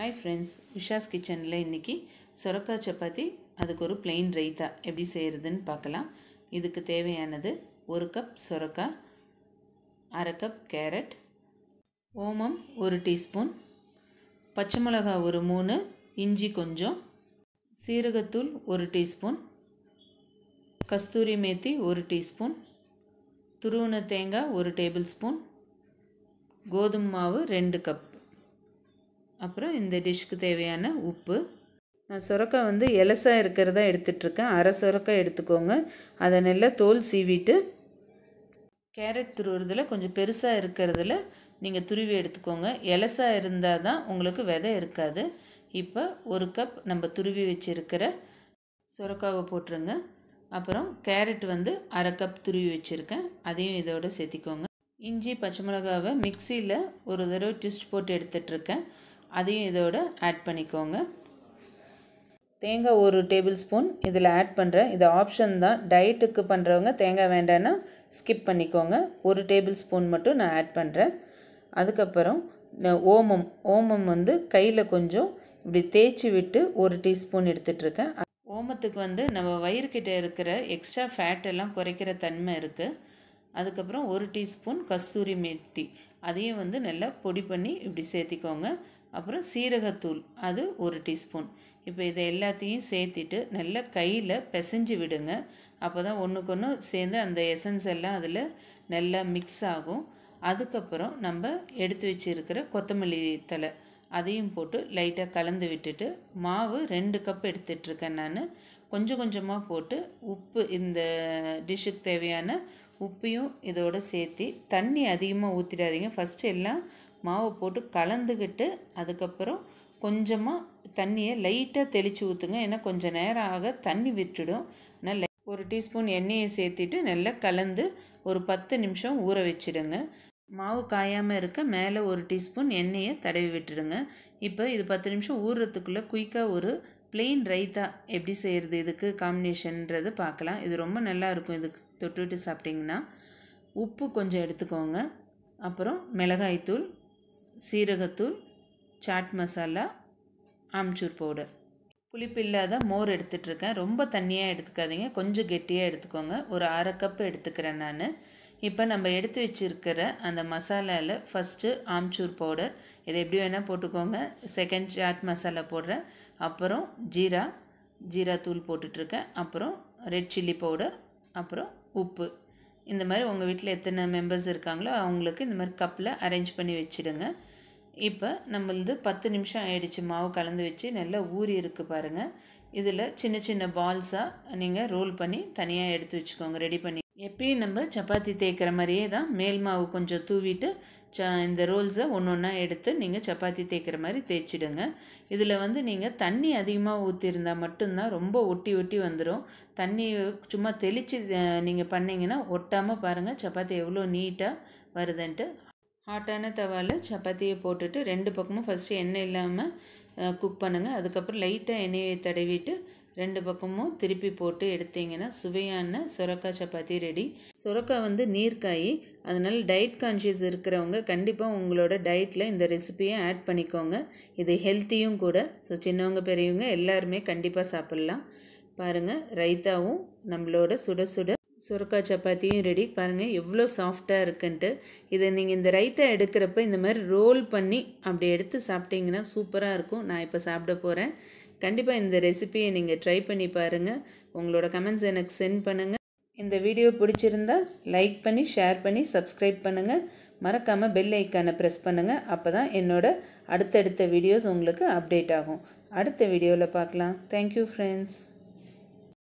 hi friends விஷாஸ் கிச்சனில் இன்றைக்கி சொரக்காய் சப்பாத்தி அதுக்கு ஒரு பிளெயின் ரைத்தா எப்படி செய்கிறதுன்னு பார்க்கலாம் இதுக்கு தேவையானது ஒரு கப் சொரக்காய் அரை கப் கேரட் ஓமம் ஒரு டீஸ்பூன் பச்சை மிளகா ஒரு மூணு இஞ்சி கொஞ்சம் சீரகத்தூள் ஒரு டீஸ்பூன் கஸ்தூரி மேத்தி ஒரு டீஸ்பூன் துருவன தேங்காய் ஒரு டேபிள் ஸ்பூன் கோதுமை மாவு ரெண்டு கப் அப்புறம் இந்த டிஷ்க்கு தேவையான உப்பு நான் சுரக்காய் வந்து எலசாக இருக்கிறதா எடுத்துட்ருக்கேன் அரை சுரக்காய் எடுத்துக்கோங்க அதை நல்லா தோல் சீவிட்டு கேரட் துருவுறதில் கொஞ்சம் பெருசாக இருக்கிறதுல நீங்கள் துருவி எடுத்துக்கோங்க எலசாக இருந்தால் தான் உங்களுக்கு விதை இருக்காது இப்போ ஒரு கப் நம்ம துருவி வச்சுருக்கிற சுரக்காவை போட்டுருங்க அப்புறம் கேரட் வந்து அரை கப் துருவி வச்சுருக்கேன் அதையும் இதோடு சேர்த்திக்கோங்க இஞ்சி பச்சை மிளகாவை மிக்சியில் ஒரு தடவை ட்விஸ்ட் போட்டு எடுத்துகிட்ருக்கேன் அதையும் இதோடு ஆட் பண்ணிக்கோங்க தேங்காய் ஒரு டேபிள் ஸ்பூன் இதில் ஆட் பண்ணுறேன் இது ஆப்ஷன் தான் டயட்டுக்கு பண்ணுறவங்க தேங்காய் வேண்டான்னா ஸ்கிப் பண்ணிக்கோங்க ஒரு டேபிள் ஸ்பூன் மட்டும் நான் ஆட் பண்ணுறேன் அதுக்கப்புறம் ஓமம் ஓமம் வந்து கையில் கொஞ்சம் இப்படி தேய்ச்சி விட்டு ஒரு டீஸ்பூன் எடுத்துகிட்ருக்கேன் ஓமத்துக்கு வந்து நம்ம வயிறுக்கிட்ட இருக்கிற எக்ஸ்ட்ரா ஃபேட் எல்லாம் குறைக்கிற தன்மை இருக்குது அதுக்கப்புறம் ஒரு டீஸ்பூன் கஸ்தூரி மெத்தி அதையும் வந்து நல்லா பொடி பண்ணி இப்படி சேர்த்திக்கோங்க அப்புறம் சீரகத்தூள் அது ஒரு டீஸ்பூன் இப்போ இதை எல்லாத்தையும் சேர்த்திட்டு நல்லா கையில் பிசைஞ்சு விடுங்க அப்போ தான் ஒன்றுக்கு சேர்ந்து அந்த எசன்ஸ் எல்லாம் அதில் நல்லா மிக்ஸ் ஆகும் அதுக்கப்புறம் நம்ம எடுத்து வச்சுருக்கிற கொத்தமல்லி தலை அதையும் போட்டு லைட்டாக கலந்து விட்டுட்டு மாவு ரெண்டு கப் எடுத்துகிட்ருக்கேன் நான் கொஞ்சம் கொஞ்சமாக போட்டு உப்பு இந்த டிஷ்ஷுக்கு தேவையான உப்பையும் இதோடு சேர்த்து தண்ணி அதிகமாக ஊற்றிடாதீங்க ஃபஸ்ட்டு எல்லாம் மாவை போட்டு கலந்துக்கிட்டு அதுக்கப்புறம் கொஞ்சமாக தண்ணியை லைட்டாக தெளித்து ஊற்றுங்க ஏன்னா கொஞ்சம் நேரம் ஆக தண்ணி விட்டுடும் நல்லா ஒரு டீஸ்பூன் எண்ணெயை சேர்த்துட்டு நல்லா கலந்து ஒரு பத்து நிமிஷம் ஊற வச்சிடுங்க மாவு காயாமல் இருக்க மேலே ஒரு டீஸ்பூன் எண்ணெயை தடவி விட்டுடுங்க இப்போ இது பத்து நிமிஷம் ஊறுறதுக்குள்ளே குயிக்காக ஒரு பிளெயின் ரைத்தா எப்படி செய்கிறது இதுக்கு காம்பினேஷன்ன்றது பார்க்கலாம் இது ரொம்ப நல்லா இருக்கும் இதுக்கு தொட்டுவிட்டு சாப்பிட்டிங்கன்னா உப்பு கொஞ்சம் எடுத்துக்கோங்க அப்புறம் மிளகாய்த்தூள் சீரகத்தூள் சாட் மசாலா ஆம்ச்சூர் பவுடர் புளிப்பு இல்லாத மோர் எடுத்துகிட்ருக்கேன் ரொம்ப தண்ணியாக எடுத்துக்காதீங்க கொஞ்சம் கெட்டியாக எடுத்துக்கோங்க ஒரு அரை கப் எடுத்துக்கிறேன் நான் இப்போ நம்ம எடுத்து வச்சுருக்கிற அந்த மசாலாவில் ஃபஸ்ட்டு ஆம்ச்சூர் பவுடர் இதை எப்படி வேணால் போட்டுக்கோங்க செகண்ட் சாட் மசாலா போடுறேன் அப்புறம் ஜீரா ஜீரா தூள் போட்டுட்ருக்கேன் அப்புறம் ரெட் சில்லி பவுடர் அப்புறம் உப்பு இந்த மாதிரி உங்கள் வீட்டில் எத்தனை மெம்பர்ஸ் இருக்காங்களோ அவங்களுக்கு இந்த மாதிரி கப்பில் அரேஞ்ச் பண்ணி வச்சுடுங்க இப்போ நம்மளது பத்து நிமிஷம் ஆயிடுச்சு மாவு கலந்து வச்சு நல்லா ஊறி இருக்குது பாருங்கள் இதில் சின்ன சின்ன பால்ஸாக நீங்கள் ரோல் பண்ணி தனியாக எடுத்து வச்சுக்கோங்க ரெடி பண்ணி எப்பயும் நம்ம சப்பாத்தி தேய்க்கிற மாதிரியே தான் மேல் மாவு கொஞ்சம் தூவிட்டு ச இந்த ரோல்ஸை ஒன்று ஒன்றா எடுத்து நீங்கள் சப்பாத்தி தேய்க்கிற மாதிரி தேய்ச்சிடுங்க இதில் வந்து நீங்கள் தண்ணி அதிகமாக ஊற்றிருந்தா மட்டும்தான் ரொம்ப ஒட்டி ஒட்டி வந்துடும் தண்ணி சும்மா தெளித்து நீங்கள் பண்ணிங்கன்னா ஒட்டாமல் பாருங்கள் சப்பாத்தி எவ்வளோ நீட்டாக வருதுன்ட்டு ஹாட்டான தவாவில் சப்பாத்தியை போட்டுட்டு ரெண்டு பக்கமும் ஃபஸ்ட்டு எண்ணெய் இல்லாமல் குக் பண்ணுங்கள் அதுக்கப்புறம் லைட்டாக எண்ணெயை தடவிட்டு ரெண்டு பக்கமும் திருப்பி போட்டு எடுத்தீங்கன்னா சுவையான சுரக்காய் சப்பாத்தி ரெடி சுரக்காய் வந்து நீர்க்காய் அதனால் டயட் கான்ஷியஸ் இருக்கிறவங்க கண்டிப்பாக உங்களோட டயட்டில் இந்த ரெசிப்பியை ஆட் பண்ணிக்கோங்க இது ஹெல்த்தியும் கூட ஸோ சின்னவங்க பெரியவங்க எல்லாருமே கண்டிப்பாக சாப்பிட்லாம் பாருங்கள் ரைத்தாவும் நம்மளோட சுட சுட சுரக்காய் சப்பாத்தியும் ரெடி பாருங்கள் எவ்வளோ சாஃப்டாக இருக்குன்ட்டு இதை நீங்கள் இந்த ரைத்தா எடுக்கிறப்ப இந்த மாதிரி ரோல் பண்ணி அப்படி எடுத்து சாப்பிட்டிங்கன்னா சூப்பராக இருக்கும் நான் இப்போ சாப்பிட போகிறேன் கண்டிப்பாக இந்த ரெசிபியை நீங்கள் ட்ரை பண்ணி பாருங்கள் உங்களோட கமெண்ட்ஸ் எனக்கு சென்ட் பண்ணுங்கள் இந்த வீடியோ பிடிச்சிருந்தா லைக் பண்ணி ஷேர் பண்ணி சப்ஸ்கிரைப் பண்ணுங்கள் மறக்காமல் பெல் ஐக்கானை ப்ரெஸ் பண்ணுங்கள் அப்போ தான் என்னோடய அடுத்தடுத்த வீடியோஸ் உங்களுக்கு அப்டேட் ஆகும் அடுத்த வீடியோவில் பார்க்கலாம் தேங்க்யூ ஃப்ரெண்ட்ஸ்